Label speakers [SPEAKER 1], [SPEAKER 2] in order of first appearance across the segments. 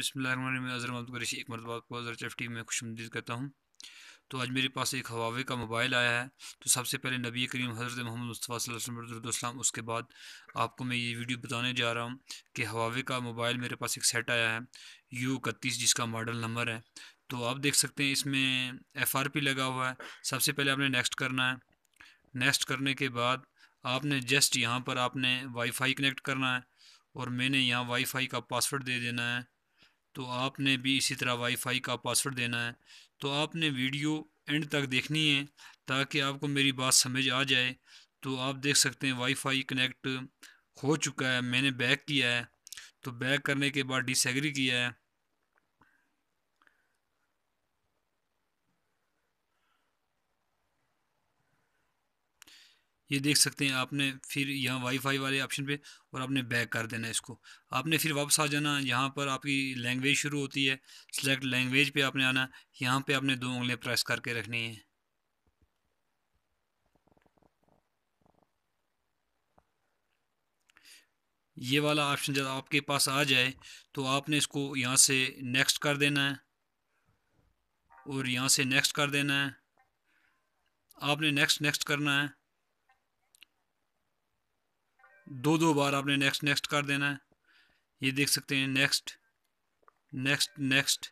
[SPEAKER 1] बसमिलकुरशी एक मरतबा आपको एफ टी में खुश करता हूँ तो आज मेरे पास एक हवावे का मोबाइल आया है तो सबसे पहले नबी करीम हज़रत मोहम्मद मुस्तफ़ाम उसके बाद आपको मैं ये वीडियो बताने जा रहा हूँ कि हवावे का मोबाइल मेरे पास एक सेट आया है यू इकतीस जिसका मॉडल नंबर है तो आप देख सकते हैं इसमें एफ आर पी लगा हुआ है सबसे पहले आपने नेक्स्ट करना है नेक्स्ट करने के बाद आपने जस्ट यहाँ पर आपने वाईफाई कनेक्ट करना है और मैंने यहाँ वाईफाई का पासवर्ड दे देना है तो आपने भी इसी तरह वाईफाई का पासवर्ड देना है तो आपने वीडियो एंड तक देखनी है ताकि आपको मेरी बात समझ आ जाए तो आप देख सकते हैं वाईफाई कनेक्ट हो चुका है मैंने बैक किया है तो बैक करने के बाद डिसग्री किया है ये देख सकते हैं आपने फिर यहाँ वाईफाई वाले ऑप्शन पे और आपने बैक कर देना है इसको आपने फिर वापस आ जाना यहाँ पर आपकी लैंग्वेज शुरू होती है सिलेक्ट लैंग्वेज पे आपने आना यहाँ पे आपने दो उंगलियाँ प्रेस करके रखनी है ये वाला ऑप्शन जब आपके पास आ जाए तो आपने इसको यहाँ से नेक्स्ट कर देना है और यहाँ से नेक्स्ट कर देना है आपने नेक्स्ट नेक्स्ट करना है दो दो बार आपने नेक्स्ट नेक्स्ट कर देना है ये देख सकते हैं नेक्स्ट नेक्स्ट नेक्स्ट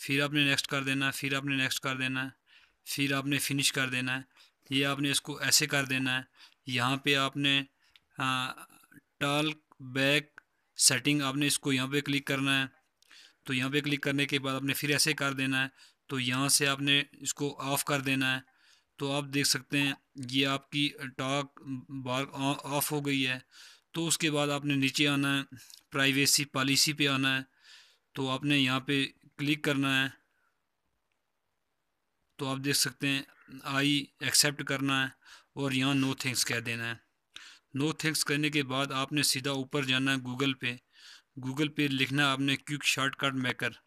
[SPEAKER 1] फिर आपने नेक्स्ट कर देना है फिर आपने नेक्स्ट कर देना है फिर आपने फिनिश कर देना है ये आपने इसको ऐसे कर देना है यहाँ पे आपने टाल बैक सेटिंग आपने इसको यहाँ पे क्लिक करना है तो यहाँ पे क्लिक करने के बाद आपने फिर ऐसे कर देना है तो यहाँ से आपने इसको ऑफ़ कर देना है तो आप देख सकते हैं ये आपकी टॉक बार ऑफ हो गई है तो उसके बाद आपने नीचे आना है प्राइवेसी पॉलिसी पे आना है तो आपने यहाँ पे क्लिक करना है तो आप देख सकते हैं आई एक्सेप्ट करना है और यहाँ नो थैंक्स कह देना है नो थैंक्स करने के बाद आपने सीधा ऊपर जाना है गूगल पे गूगल पे लिखना आपने quick shortcut maker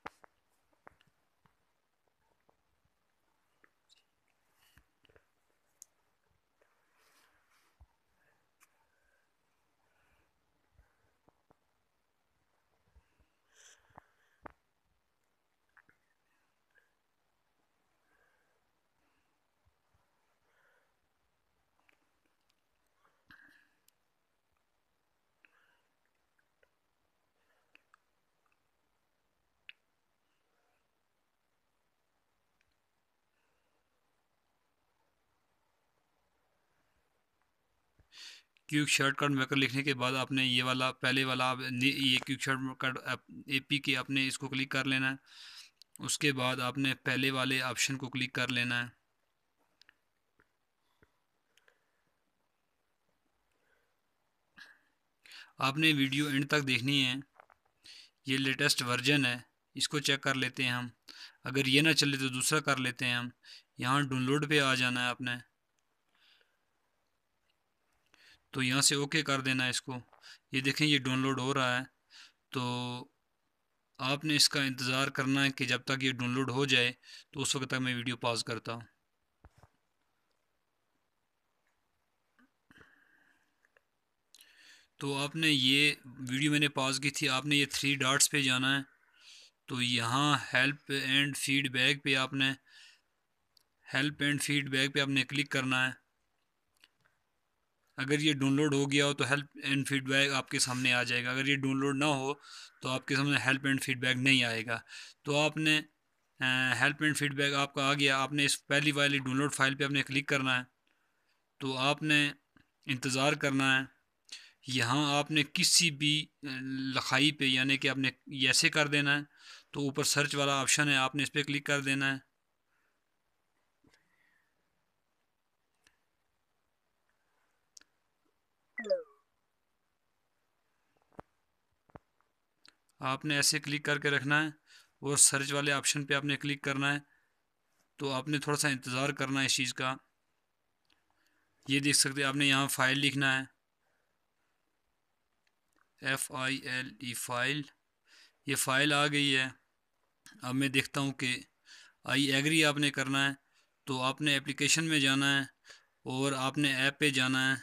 [SPEAKER 1] quick short cut maker लिखने के बाद आपने ये वाला पहले वाला ये quick short cut A P K आपने इसको क्लिक कर लेना है उसके बाद आपने पहले वाले ऑप्शन को क्लिक कर लेना है आपने वीडियो एंड तक देखनी है ये लेटेस्ट वर्जन है इसको चेक कर लेते हैं हम अगर ये ना चले तो दूसरा कर लेते हैं हम यहाँ डाउनलोड पे आ जाना है आपने तो यहाँ से ओके कर देना इसको ये देखें ये डाउनलोड हो रहा है तो आपने इसका इंतज़ार करना है कि जब तक ये डाउनलोड हो जाए तो उस वक्त तक मैं वीडियो पॉज करता हूँ तो आपने ये वीडियो मैंने पॉज की थी आपने ये थ्री डॉट्स पे जाना है तो यहाँ हेल्प एंड फीडबैक पे आपने हेल्प एंड फीडबैक पे आपने क्लिक करना है अगर ये डाउनलोड हो गया हो तो हेल्प एंड फीडबैक आपके सामने आ जाएगा अगर ये डाउनलोड ना हो तो आपके सामने हेल्प एंड फीडबैक नहीं आएगा तो आपने हेल्प एंड फीडबैक आपका आ गया आपने इस पहली वाली डाउनलोड फाइल पे आपने क्लिक करना है तो आपने इंतज़ार करना है यहाँ आपने किसी भी लखाई पे यानी कि आपने ऐसे कर देना है तो ऊपर सर्च वाला ऑप्शन है आपने इस पर क्लिक कर देना है आपने ऐसे क्लिक करके रखना है और सर्च वाले ऑप्शन पे आपने क्लिक करना है तो आपने थोड़ा सा इंतज़ार करना है इस चीज़ का ये देख सकते हैं आपने यहाँ फाइल लिखना है F I L E file ये फाइल आ गई है अब मैं देखता हूँ कि आई एग्री आपने करना है तो आपने एप्लीकेशन में जाना है और आपने ऐप पे जाना है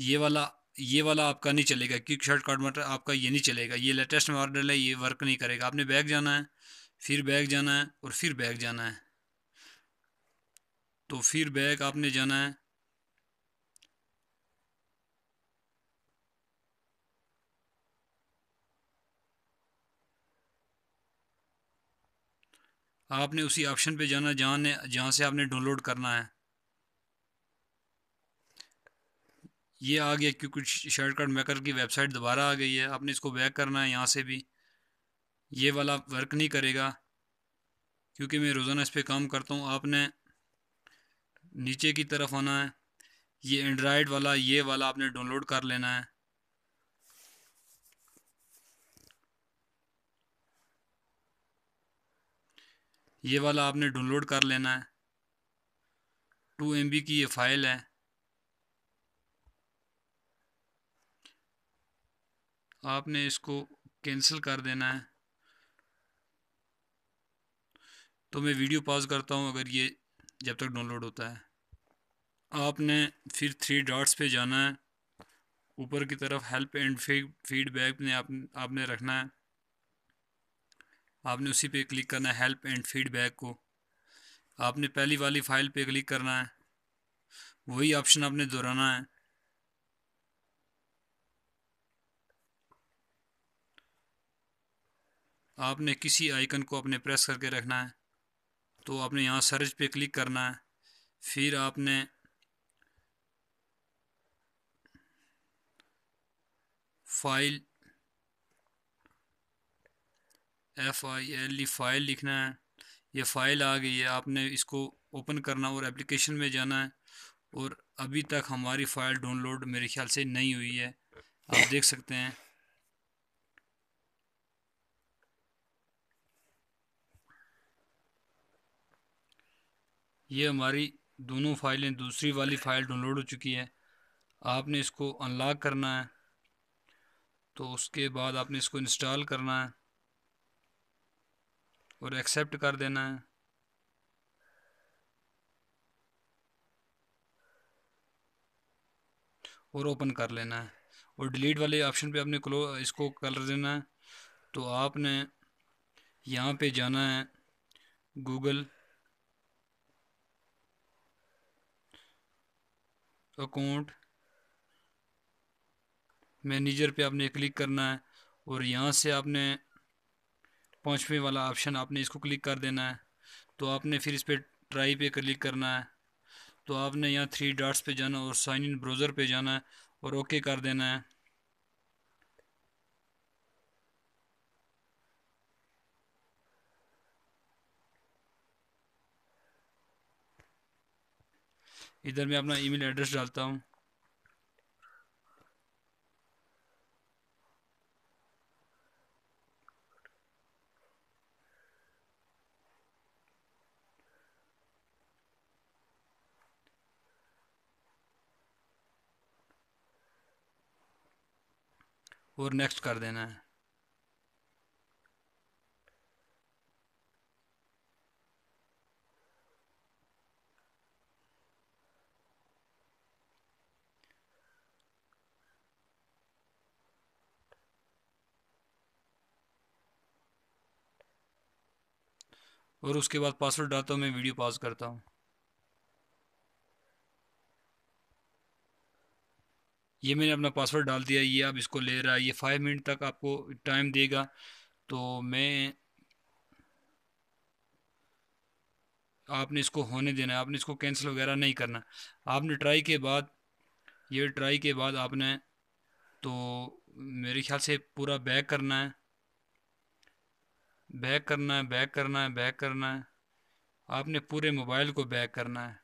[SPEAKER 1] ये वाला ये वाला आपका नहीं चलेगा क्योंकि शॉर्ट कट मटर आपका ये नहीं चलेगा ये लेटेस्ट मॉडल है ये वर्क नहीं करेगा आपने बैग जाना है फिर बैग जाना है और फिर बैग जाना है तो फिर बैग आपने जाना है आपने उसी ऑप्शन पे जाना जहाँ ने जहाँ से आपने डाउनलोड करना है ये आ गया क्योंकि शॉर्टकट मेकर की वेबसाइट दोबारा आ गई है आपने इसको बैक करना है यहाँ से भी ये वाला वर्क नहीं करेगा क्योंकि मैं रोज़ाना इस पर काम करता हूँ आपने नीचे की तरफ आना है ये एंड्राइड वाला ये वाला आपने डाउनलोड कर लेना है ये वाला आपने डाउनलोड कर लेना है टू एम की ये फ़ाइल है आपने इसको कैंसिल कर देना है तो मैं वीडियो पॉज करता हूँ अगर ये जब तक डाउनलोड होता है आपने फिर थ्री डॉट्स पे जाना है ऊपर की तरफ हेल्प एंड फीडबैक ने आप, आपने रखना है आपने उसी पे क्लिक करना है हेल्प एंड फीडबैक को आपने पहली वाली फ़ाइल पे क्लिक करना है वही ऑप्शन आपने दोहराना है आपने किसी आइकन को अपने प्रेस करके रखना है तो आपने यहाँ सर्च पे क्लिक करना है फिर आपने file F I L E file लिखना है ये फाइल आ गई है आपने इसको ओपन करना और एप्लीकेशन में जाना है और अभी तक हमारी फ़ाइल डाउनलोड मेरे ख्याल से नहीं हुई है आप देख सकते हैं ये हमारी दोनों फाइलें दूसरी वाली फ़ाइल डाउनलोड हो चुकी है आपने इसको अनलॉक करना है तो उसके बाद आपने इसको इंस्टॉल करना है और एक्सेप्ट कर देना है और ओपन कर लेना है और डिलीट वाले ऑप्शन पे आपने क्लो इसको कर देना है तो आपने यहाँ पे जाना है गूगल अकाउंट मैनेजर पे आपने क्लिक करना है और यहाँ से आपने पाँचवें वाला ऑप्शन आपने इसको क्लिक कर देना है तो आपने फिर इस पर ट्राई पे क्लिक करना है तो आपने यहाँ थ्री डॉट्स पे जाना और साइन इन ब्राउज़र पे जाना है और ओके कर देना है इधर मैं अपना ईमेल एड्रेस डालता हूँ और नेक्स्ट कर देना है और उसके बाद पासवर्ड डालता हूँ मैं वीडियो पॉज करता हूँ ये मैंने अपना पासवर्ड डाल दिया ये आप इसको ले रहा है ये फाइव मिनट तक आपको टाइम देगा तो मैं आपने इसको होने देना है आपने इसको कैंसिल वगैरह नहीं करना आपने ट्राई के बाद ये ट्राई के बाद आपने तो मेरे ख्याल से पूरा बैक करना है बैक करना है बैक करना है बैक करना है आपने पूरे मोबाइल को बैक करना है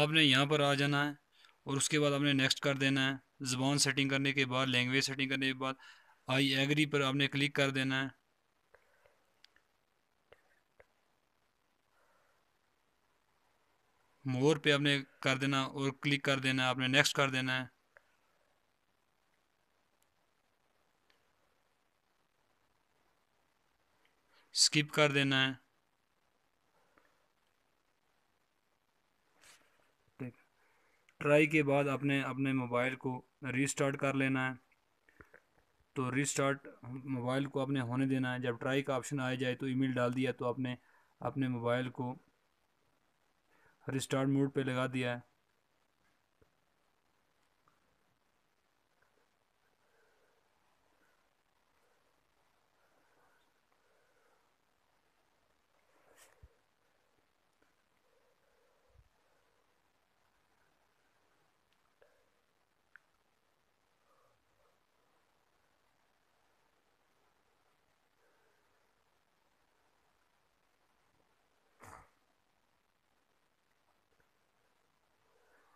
[SPEAKER 1] आपने यहाँ पर आ जाना है और उसके बाद आपने नेक्स्ट कर देना है ज़बान सेटिंग करने के बाद लैंग्वेज सेटिंग करने के बाद आई एग्री पर आपने क्लिक कर देना है मोर पे आपने कर देना और क्लिक कर देना है आपने नेक्स्ट कर देना है स्किप कर देना है ट्राई के बाद आपने अपने मोबाइल को रीस्टार्ट कर लेना है तो रीस्टार्ट मोबाइल को आपने होने देना है जब ट्राई का ऑप्शन आ जाए तो ईमेल डाल दिया तो आपने अपने मोबाइल को रिस्टार्ट मोड पे लगा दिया है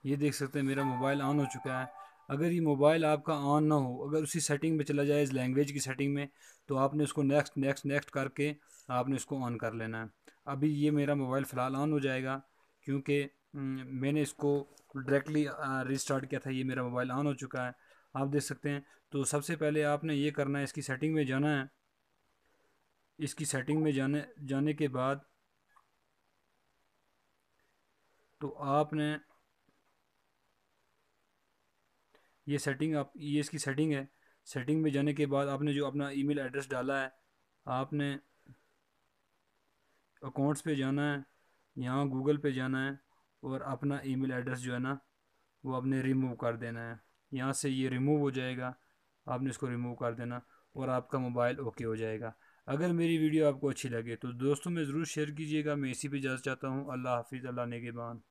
[SPEAKER 1] ये देख सकते हैं मेरा मोबाइल ऑन हो चुका है अगर ये मोबाइल आपका ऑन ना हो अगर उसी सेटिंग में चला जाए इस लैंग्वेज की सेटिंग में तो आपने उसको नेक्स्ट नेक्स्ट नेक्स्ट करके आपने उसको ऑन कर लेना है अभी ये मेरा मोबाइल फ़िलहाल ऑन हो जाएगा क्योंकि मैंने इसको डायरेक्टली रिस्टार्ट किया था ये मेरा मोबाइल ऑन हो चुका है आप देख सकते हैं तो सबसे पहले आपने ये करना है इसकी सेटिंग में जाना है इसकी सेटिंग में जाने जाने के बाद तो आपने ये सेटिंग आप ये इसकी सेटिंग है सेटिंग में जाने के बाद आपने जो अपना ईमेल एड्रेस डाला है आपने अकाउंट्स पे जाना है यहाँ गूगल पे जाना है और अपना ईमेल एड्रेस जो है ना वो आपने रिमूव कर देना है यहाँ से ये रिमूव हो जाएगा आपने इसको रिमूव कर देना और आपका मोबाइल ओके हो जाएगा अगर मेरी वीडियो आपको अच्छी लगे तो दोस्तों में ज़रूर शेयर कीजिएगा मैं इसी पे इजाज़त चाहता हूँ अल्लाह हाफिज़ अल्लाह नेगेबान